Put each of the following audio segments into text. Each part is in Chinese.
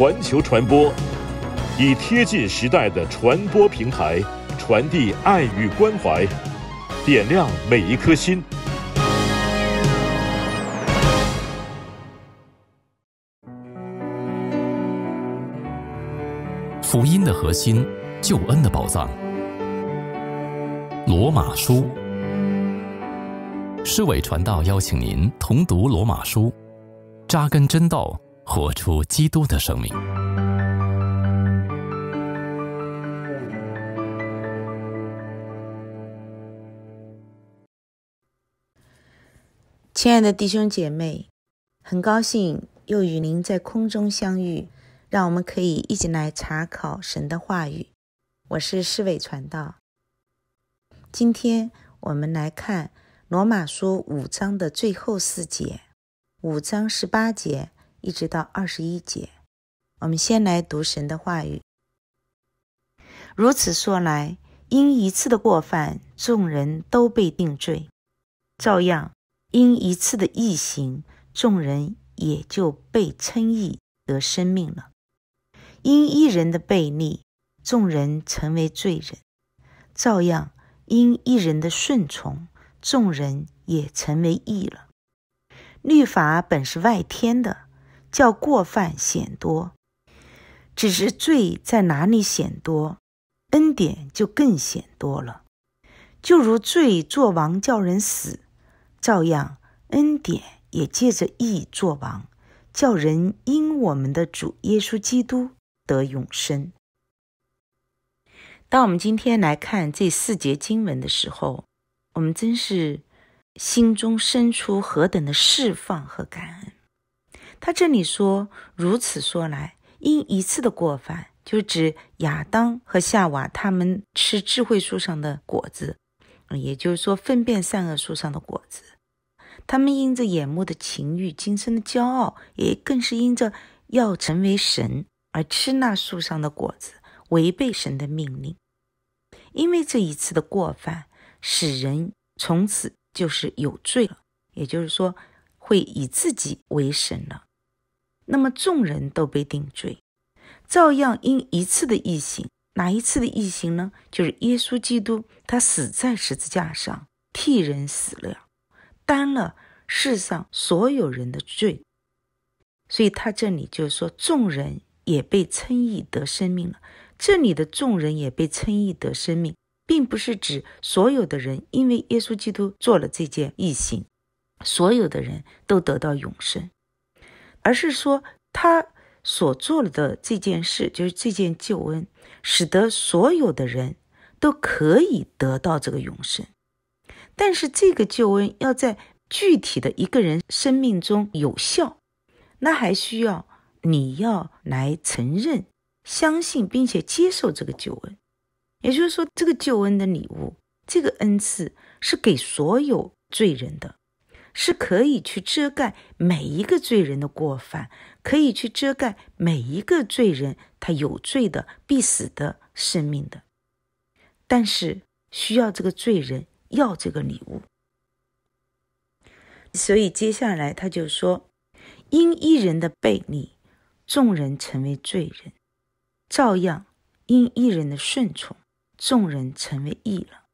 环球传播，以贴近时代的传播平台，传递爱与关怀，点亮每一颗心。福音的核心，救恩的宝藏。罗马书，市委传道邀请您同读罗马书，扎根真道。活出基督的生命。亲爱的弟兄姐妹，很高兴又与您在空中相遇，让我们可以一起来查考神的话语。我是侍卫传道。今天我们来看罗马书五章的最后四节，五章十八节。一直到二十一节，我们先来读神的话语。如此说来，因一次的过犯，众人都被定罪；照样，因一次的异行，众人也就被称义得生命了。因一人的悖逆，众人成为罪人；照样，因一人的顺从，众人也成为义了。律法本是外天的。叫过犯显多，只是罪在哪里显多，恩典就更显多了。就如罪作王叫人死，照样恩典也借着义作王，叫人因我们的主耶稣基督得永生。当我们今天来看这四节经文的时候，我们真是心中生出何等的释放和感恩！他这里说：“如此说来，因一次的过犯，就指亚当和夏娃他们吃智慧树上的果子，也就是说，分辨善恶树上的果子。他们因着眼目的情欲、今生的骄傲，也更是因着要成为神而吃那树上的果子，违背神的命令。因为这一次的过犯，使人从此就是有罪了，也就是说，会以自己为神了。”那么众人都被定罪，照样因一次的异行，哪一次的异行呢？就是耶稣基督，他死在十字架上，替人死了，担了世上所有人的罪。所以他这里就是说，众人也被称义得生命了。这里的众人也被称义得生命，并不是指所有的人，因为耶稣基督做了这件异行，所有的人都得到永生。而是说，他所做了的这件事，就是这件救恩，使得所有的人都可以得到这个永生。但是，这个救恩要在具体的一个人生命中有效，那还需要你要来承认、相信并且接受这个救恩。也就是说，这个救恩的礼物，这个恩赐是给所有罪人的。是可以去遮盖每一个罪人的过犯，可以去遮盖每一个罪人他有罪的必死的生命的，但是需要这个罪人要这个礼物。所以接下来他就说：因一人的悖逆，众人成为罪人；照样因一人的顺从，众人成为义了。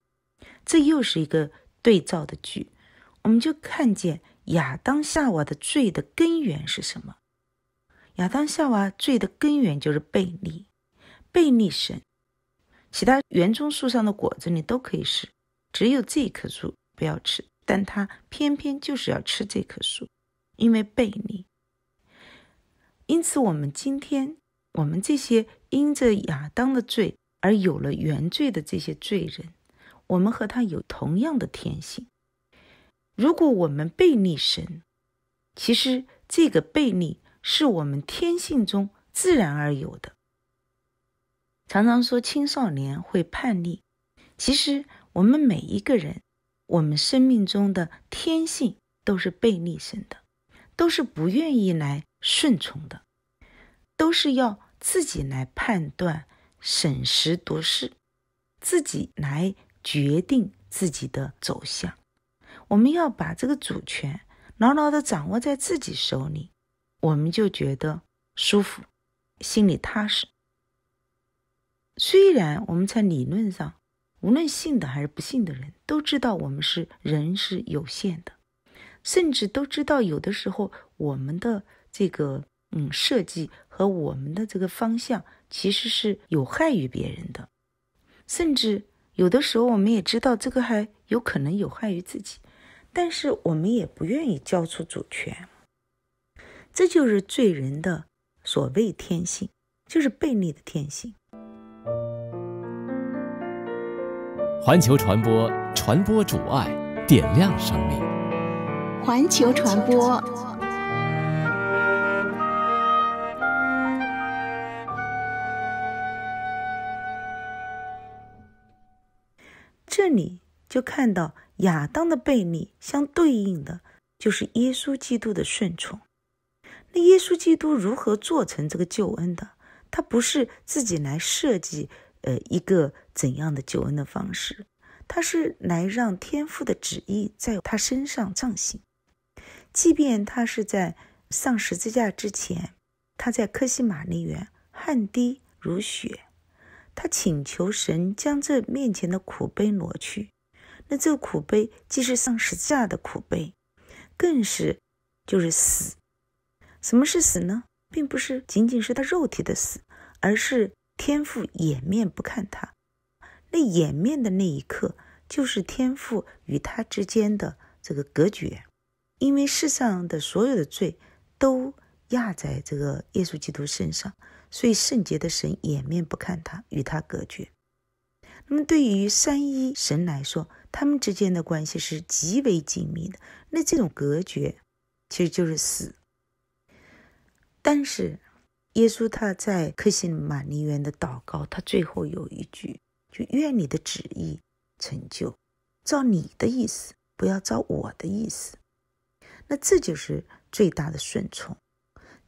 这又是一个对照的句。我们就看见亚当夏娃的罪的根源是什么？亚当夏娃罪的根源就是悖逆，悖逆神。其他园中树上的果子你都可以吃，只有这棵树不要吃。但他偏偏就是要吃这棵树，因为悖逆。因此，我们今天，我们这些因着亚当的罪而有了原罪的这些罪人，我们和他有同样的天性。如果我们背逆神，其实这个背逆是我们天性中自然而有的。常常说青少年会叛逆，其实我们每一个人，我们生命中的天性都是背逆神的，都是不愿意来顺从的，都是要自己来判断、审时度势，自己来决定自己的走向。我们要把这个主权牢牢地掌握在自己手里，我们就觉得舒服，心里踏实。虽然我们在理论上，无论信的还是不信的人，都知道我们是人是有限的，甚至都知道有的时候我们的这个嗯设计和我们的这个方向其实是有害于别人的，甚至有的时候我们也知道这个还有可能有害于自己。但是我们也不愿意交出主权，这就是罪人的所谓天性，就是悖逆的天性。环球传播，传播主爱，点亮生命。环球传播，这里就看到。亚当的悖逆相对应的就是耶稣基督的顺从。那耶稣基督如何做成这个救恩的？他不是自己来设计，呃，一个怎样的救恩的方式，他是来让天父的旨意在他身上彰显。即便他是在上十字架之前，他在科西玛利园汗滴如血，他请求神将这面前的苦杯挪去。那这个苦悲，既是上十架的苦悲，更是就是死。什么是死呢？并不是仅仅是他肉体的死，而是天父掩面不看他。那掩面的那一刻，就是天父与他之间的这个隔绝。因为世上的所有的罪都压在这个耶稣基督身上，所以圣洁的神掩面不看他，与他隔绝。那么，对于三一神来说，他们之间的关系是极为紧密的。那这种隔绝，其实就是死。但是，耶稣他在克林玛尼园的祷告，他最后有一句：“就愿你的旨意成就，照你的意思，不要照我的意思。”那这就是最大的顺从。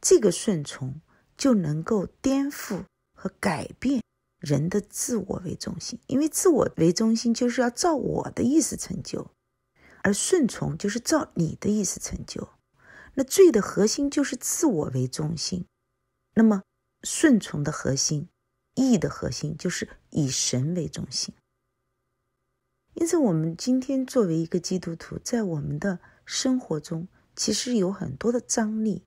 这个顺从就能够颠覆和改变。人的自我为中心，因为自我为中心就是要照我的意思成就，而顺从就是照你的意思成就。那罪的核心就是自我为中心，那么顺从的核心、义的核心就是以神为中心。因此，我们今天作为一个基督徒，在我们的生活中，其实有很多的张力。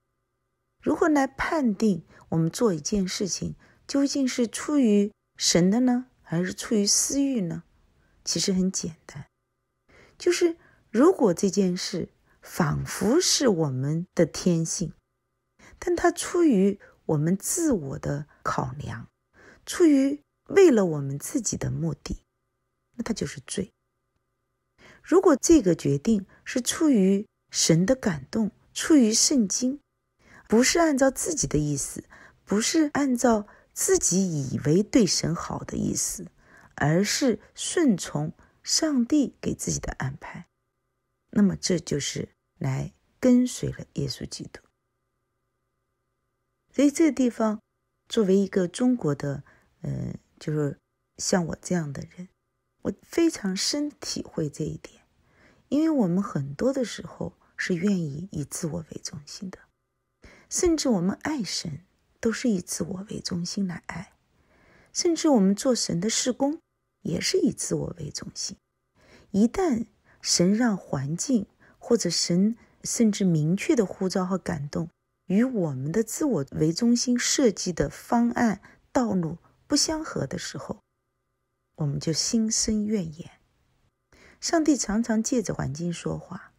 如何来判定我们做一件事情究竟是出于？神的呢，还是出于私欲呢？其实很简单，就是如果这件事仿佛是我们的天性，但它出于我们自我的考量，出于为了我们自己的目的，那它就是罪。如果这个决定是出于神的感动，出于圣经，不是按照自己的意思，不是按照。自己以为对神好的意思，而是顺从上帝给自己的安排，那么这就是来跟随了耶稣基督。所以这个地方，作为一个中国的，嗯，就是像我这样的人，我非常深体会这一点，因为我们很多的时候是愿意以自我为中心的，甚至我们爱神。都是以自我为中心来爱，甚至我们做神的事工也是以自我为中心。一旦神让环境或者神甚至明确的呼召和感动与我们的自我为中心设计的方案道路不相合的时候，我们就心生怨言。上帝常常借着环境说话，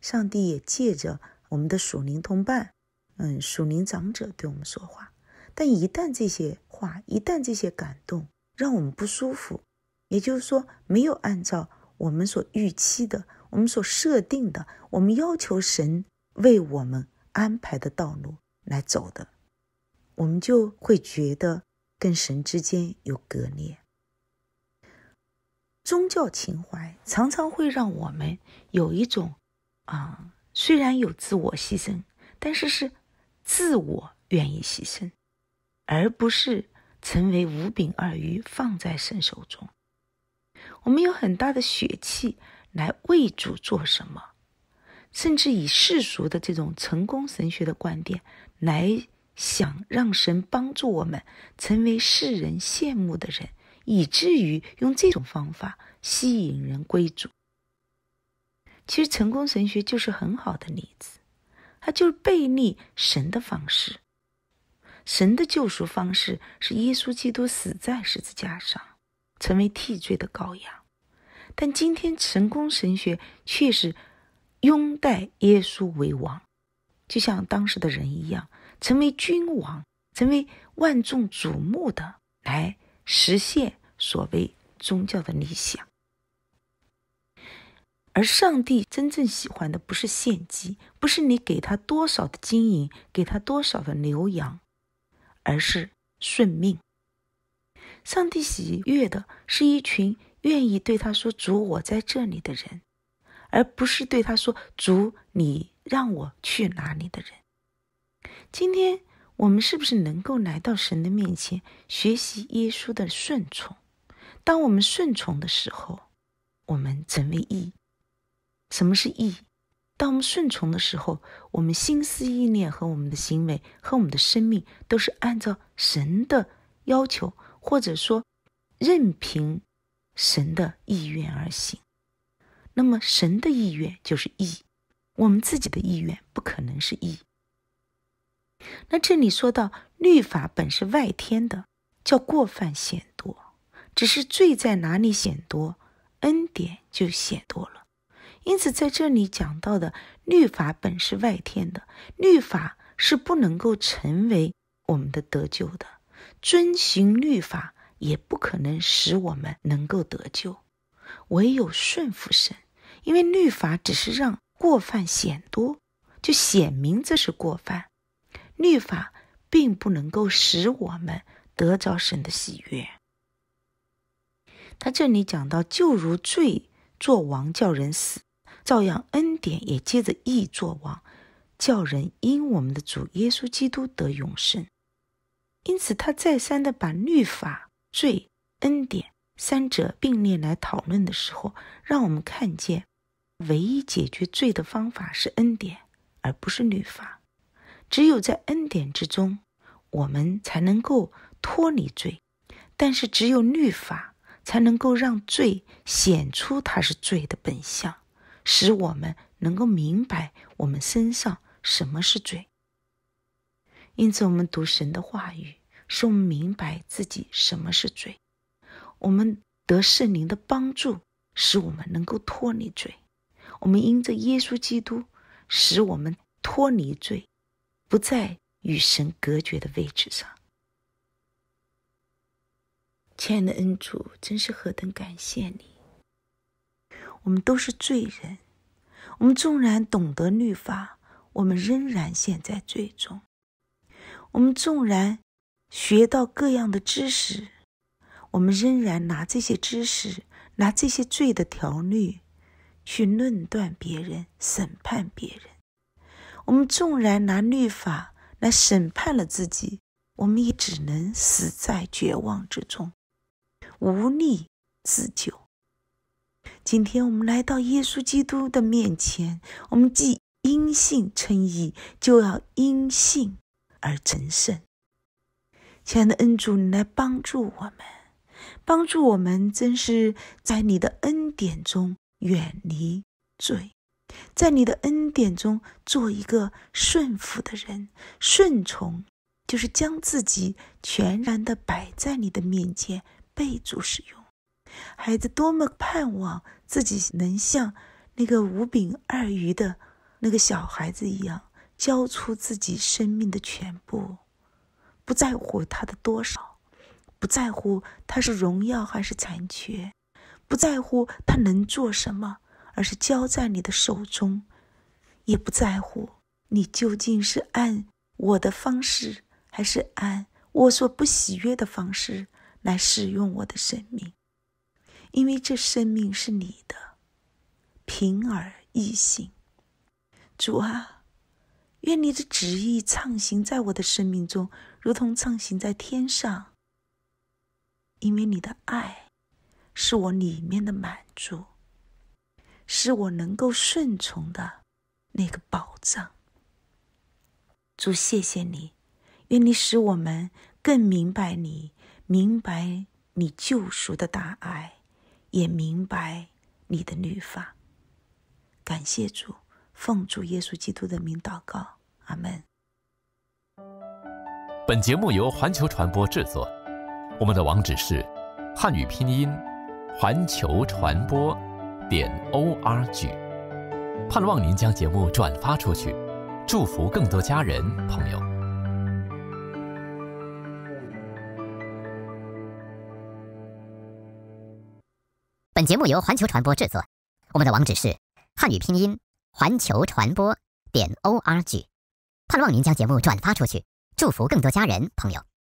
上帝也借着我们的属灵同伴。嗯，属灵长者对我们说话，但一旦这些话，一旦这些感动让我们不舒服，也就是说，没有按照我们所预期的、我们所设定的、我们要求神为我们安排的道路来走的，我们就会觉得跟神之间有隔裂。宗教情怀常常会让我们有一种，啊，虽然有自我牺牲，但是是。自我愿意牺牲，而不是成为五柄二鱼放在神手中。我们有很大的血气来为主做什么，甚至以世俗的这种成功神学的观点来想让神帮助我们成为世人羡慕的人，以至于用这种方法吸引人归主。其实，成功神学就是很好的例子。他就是背逆神的方式。神的救赎方式是耶稣基督死在十字架上，成为替罪的羔羊。但今天成功神学却是拥戴耶稣为王，就像当时的人一样，成为君王，成为万众瞩目的，来实现所谓宗教的理想。而上帝真正喜欢的不是献祭，不是你给他多少的金银，给他多少的牛羊，而是顺命。上帝喜悦的是一群愿意对他说“主，我在这里”的人，而不是对他说“主，你让我去哪里”的人。今天我们是不是能够来到神的面前，学习耶稣的顺从？当我们顺从的时候，我们成为义。什么是义？当我们顺从的时候，我们心思意念和我们的行为和我们的生命都是按照神的要求，或者说任凭神的意愿而行。那么，神的意愿就是义。我们自己的意愿不可能是义。那这里说到律法本是外天的，叫过犯显多，只是罪在哪里显多，恩典就显多了。因此，在这里讲到的律法本是外天的，律法是不能够成为我们的得救的，遵行律法也不可能使我们能够得救，唯有顺服神。因为律法只是让过犯显多，就显明这是过犯，律法并不能够使我们得着神的喜悦。他这里讲到，就如罪作王叫人死。照样恩典也借着义作王，叫人因我们的主耶稣基督得永生。因此，他再三的把律法、罪、恩典三者并列来讨论的时候，让我们看见，唯一解决罪的方法是恩典，而不是律法。只有在恩典之中，我们才能够脱离罪；但是，只有律法才能够让罪显出它是罪的本相。使我们能够明白我们身上什么是罪。因此，我们读神的话语，使我们明白自己什么是罪。我们得圣灵的帮助，使我们能够脱离罪。我们因着耶稣基督，使我们脱离罪，不在与神隔绝的位置上。亲爱的恩主，真是何等感谢你！我们都是罪人。我们纵然懂得律法，我们仍然陷在罪中。我们纵然学到各样的知识，我们仍然拿这些知识、拿这些罪的条例去论断别人、审判别人。我们纵然拿律法来审判了自己，我们也只能死在绝望之中，无力自救。今天我们来到耶稣基督的面前，我们既因信称义，就要因信而成圣。亲爱的恩主，你来帮助我们，帮助我们，真是在你的恩典中远离罪，在你的恩典中做一个顺服的人。顺从就是将自己全然的摆在你的面前，被主使用。孩子多么盼望自己能像那个五饼二鱼的那个小孩子一样，交出自己生命的全部，不在乎他的多少，不在乎他是荣耀还是残缺，不在乎他能做什么，而是交在你的手中，也不在乎你究竟是按我的方式，还是按我所不喜悦的方式来使用我的生命。因为这生命是你的，平而易行。主啊，愿你的旨意畅行在我的生命中，如同畅行在天上。因为你的爱是我里面的满足，是我能够顺从的那个宝藏。主，谢谢你，愿你使我们更明白你，明白你救赎的大爱。也明白你的律法，感谢主，奉主耶稣基督的名祷告，阿门。本节目由环球传播制作，我们的网址是汉语拼音环球传播点 org，盼望您将节目转发出去，祝福更多家人朋友。本节目由环球传播制作，我们的网址是汉语拼音环球传播点 o r g。盼望您将节目转发出去，祝福更多家人朋友。